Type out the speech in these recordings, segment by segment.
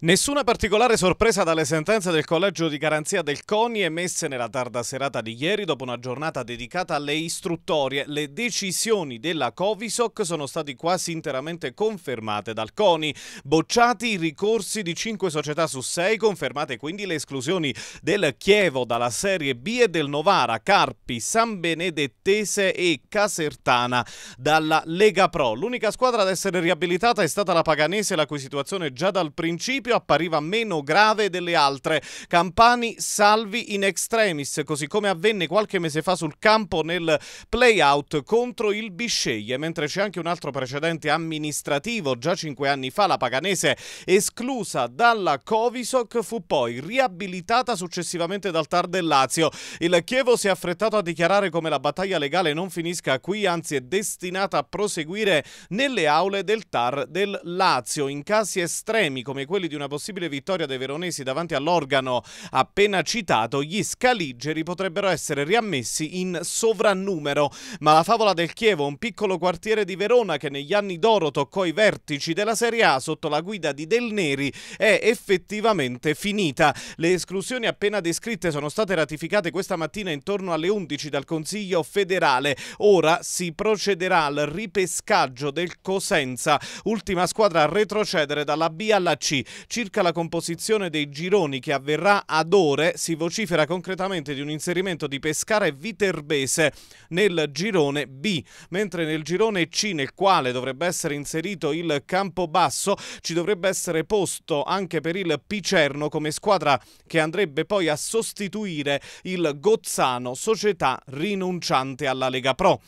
Nessuna particolare sorpresa dalle sentenze del Collegio di Garanzia del CONI emesse nella tarda serata di ieri dopo una giornata dedicata alle istruttorie. Le decisioni della Covisoc sono state quasi interamente confermate dal CONI. Bocciati i ricorsi di 5 società su 6, confermate quindi le esclusioni del Chievo dalla Serie B e del Novara, Carpi, San Benedettese e Casertana dalla Lega Pro. L'unica squadra ad essere riabilitata è stata la Paganese, la cui situazione già dal principio esempio, appariva meno grave delle altre. Campani salvi in extremis, così come avvenne qualche mese fa sul campo nel playout contro il Bisceglie, mentre c'è anche un altro precedente amministrativo, già cinque anni fa la Paganese esclusa dalla Covisoc fu poi riabilitata successivamente dal Tar del Lazio. Il Chievo si è affrettato a dichiarare come la battaglia legale non finisca qui, anzi è destinata a proseguire nelle aule del Tar del Lazio. In casi estremi come quelli di una possibile vittoria dei veronesi davanti all'organo appena citato, gli scaligeri potrebbero essere riammessi in sovrannumero. Ma la favola del Chievo, un piccolo quartiere di Verona che negli anni d'oro toccò i vertici della Serie A sotto la guida di Del Neri, è effettivamente finita. Le esclusioni appena descritte sono state ratificate questa mattina intorno alle 11 dal Consiglio federale. Ora si procederà al ripescaggio del Cosenza, ultima squadra a retrocedere dalla B alla C. Circa la composizione dei gironi che avverrà ad ore, si vocifera concretamente di un inserimento di Pescara e Viterbese nel girone B, mentre nel girone C, nel quale dovrebbe essere inserito il Campobasso, ci dovrebbe essere posto anche per il Picerno come squadra che andrebbe poi a sostituire il Gozzano, società rinunciante alla Lega Pro.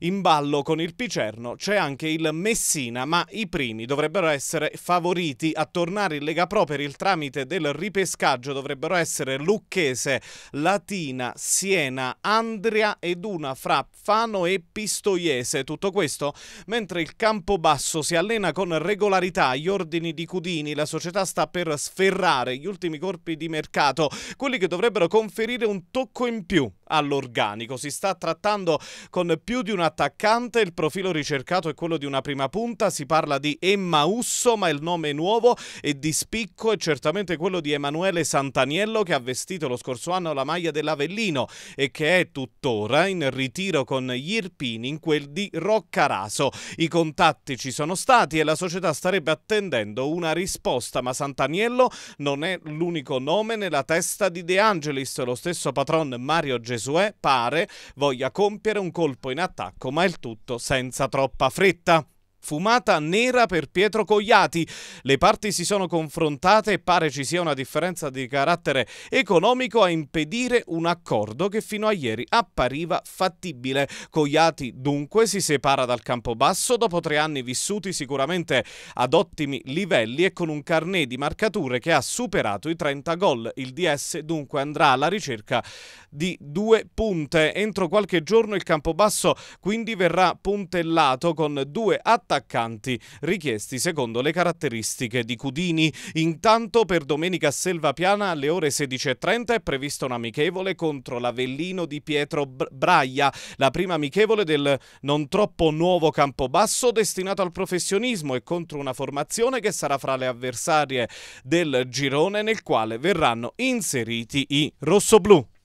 In ballo con il Picerno c'è anche il Messina, ma i primi dovrebbero essere favoriti a tornare in Lega Pro per il tramite del ripescaggio. Dovrebbero essere Lucchese, Latina, Siena, Andria ed una fra Fano e Pistoiese. Tutto questo mentre il Campobasso si allena con regolarità agli ordini di Cudini. La società sta per sferrare gli ultimi corpi di mercato, quelli che dovrebbero conferire un tocco in più all'organico. Si sta trattando con più di un attaccante, il profilo ricercato è quello di una prima punta, si parla di Emma Usso, ma il nome nuovo e di spicco è certamente quello di Emanuele Santaniello che ha vestito lo scorso anno la maglia dell'Avellino e che è tuttora in ritiro con gli Irpini in quel di Roccaraso. I contatti ci sono stati e la società starebbe attendendo una risposta, ma Santaniello non è l'unico nome nella testa di De Angelis, lo stesso patron Mario Gesù Giosuè pare voglia compiere un colpo in attacco, ma il tutto senza troppa fretta fumata nera per Pietro Cogliati. Le parti si sono confrontate e pare ci sia una differenza di carattere economico a impedire un accordo che fino a ieri appariva fattibile. Cogliati dunque si separa dal Campobasso dopo tre anni vissuti sicuramente ad ottimi livelli e con un carnet di marcature che ha superato i 30 gol. Il DS dunque andrà alla ricerca di due punte. Entro qualche giorno il Campobasso quindi verrà puntellato con due attacchi attaccanti richiesti secondo le caratteristiche di Cudini. Intanto per domenica a Selvapiana alle ore 16.30 è previsto un amichevole contro l'Avellino di Pietro Braia, la prima amichevole del non troppo nuovo Campobasso destinato al professionismo e contro una formazione che sarà fra le avversarie del girone nel quale verranno inseriti i rossoblù.